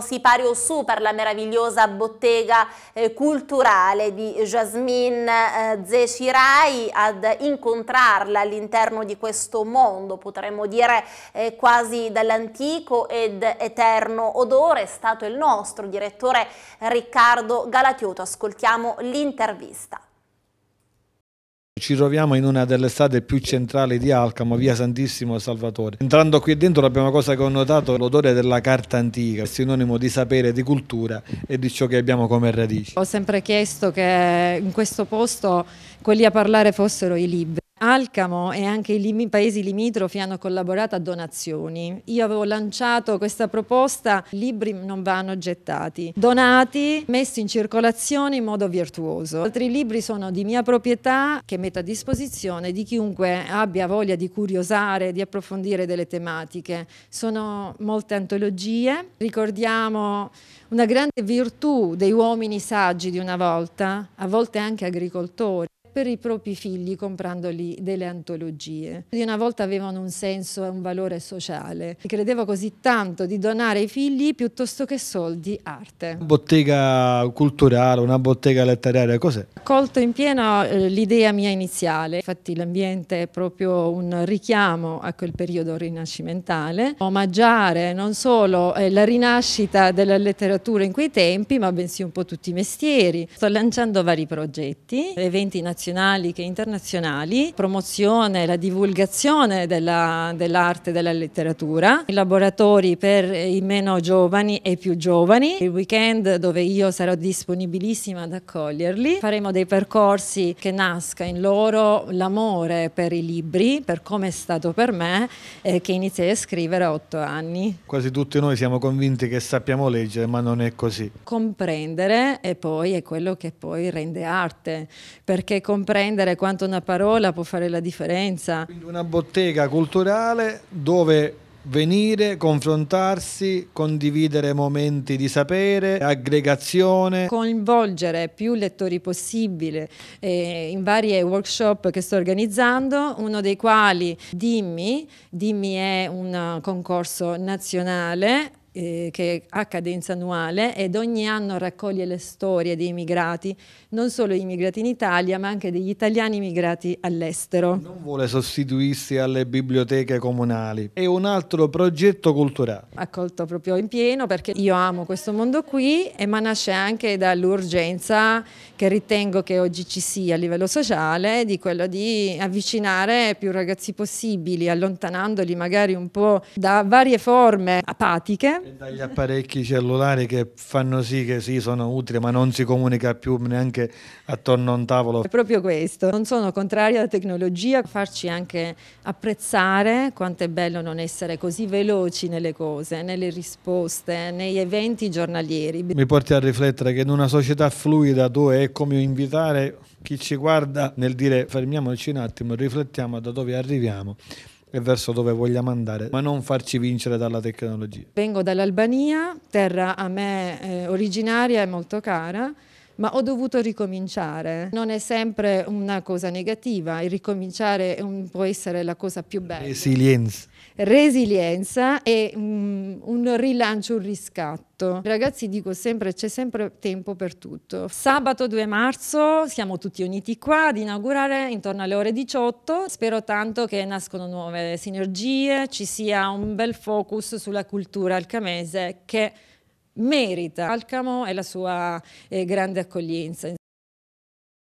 sipario su per la meravigliosa bottega eh, culturale di Jasmine eh, Zeshirai ad incontrarla all'interno di questo mondo, potremmo dire eh, quasi dall'antico ed eterno odore, è stato il nostro direttore Riccardo Galatioto. Ascoltiamo l'intervista. Ci troviamo in una delle strade più centrali di Alcamo, via Santissimo Salvatore. Entrando qui dentro la prima cosa che ho notato è l'odore della carta antica, sinonimo di sapere, di cultura e di ciò che abbiamo come radici. Ho sempre chiesto che in questo posto quelli a parlare fossero i libri. Alcamo e anche i lim paesi limitrofi hanno collaborato a donazioni. Io avevo lanciato questa proposta, libri non vanno gettati, donati, messi in circolazione in modo virtuoso. Altri libri sono di mia proprietà che metto a disposizione di chiunque abbia voglia di curiosare, di approfondire delle tematiche. Sono molte antologie, ricordiamo una grande virtù dei uomini saggi di una volta, a volte anche agricoltori per i propri figli comprandoli delle antologie. Di una volta avevano un senso e un valore sociale. Credevo così tanto di donare ai figli piuttosto che soldi arte. Una bottega culturale, una bottega letteraria, cos'è? Ho Colto in pieno eh, l'idea mia iniziale, infatti l'ambiente è proprio un richiamo a quel periodo rinascimentale, omaggiare non solo eh, la rinascita della letteratura in quei tempi, ma bensì un po' tutti i mestieri. Sto lanciando vari progetti, eventi nazionali nazionali che internazionali, promozione e la divulgazione dell'arte dell e della letteratura, i laboratori per i meno giovani e i più giovani, il weekend dove io sarò disponibilissima ad accoglierli, faremo dei percorsi che nasca in loro l'amore per i libri, per come è stato per me eh, che iniziai a scrivere a otto anni. Quasi tutti noi siamo convinti che sappiamo leggere, ma non è così. Comprendere e poi è quello che poi rende arte, perché comprendere quanto una parola può fare la differenza. Quindi una bottega culturale dove venire, confrontarsi, condividere momenti di sapere, aggregazione. Coinvolgere più lettori possibile eh, in vari workshop che sto organizzando, uno dei quali Dimmi, Dimmi è un concorso nazionale eh, che ha cadenza annuale ed ogni anno raccoglie le storie dei migrati, non solo immigrati in Italia, ma anche degli italiani immigrati all'estero. Non vuole sostituirsi alle biblioteche comunali, è un altro progetto culturale. Accolto proprio in pieno perché io amo questo mondo qui, eh, ma nasce anche dall'urgenza che ritengo che oggi ci sia a livello sociale di quello di avvicinare più ragazzi possibili, allontanandoli magari un po' da varie forme apatiche e dagli apparecchi cellulari che fanno sì che sì, sono utili, ma non si comunica più neanche attorno a un tavolo. È proprio questo. Non sono contrario alla tecnologia, farci anche apprezzare quanto è bello non essere così veloci nelle cose, nelle risposte, negli eventi giornalieri. Mi porti a riflettere che in una società fluida dove è come invitare chi ci guarda nel dire fermiamoci un attimo, riflettiamo da dove arriviamo e verso dove vogliamo andare, ma non farci vincere dalla tecnologia. Vengo dall'Albania, terra a me eh, originaria e molto cara ma ho dovuto ricominciare. Non è sempre una cosa negativa, il ricominciare può essere la cosa più bella. Resilienza. Resilienza e um, un rilancio, un riscatto. Ragazzi, dico sempre, c'è sempre tempo per tutto. Sabato 2 marzo siamo tutti uniti qua ad inaugurare intorno alle ore 18. Spero tanto che nascono nuove sinergie, ci sia un bel focus sulla cultura alcamese che merita Alcamo e la sua eh, grande accoglienza.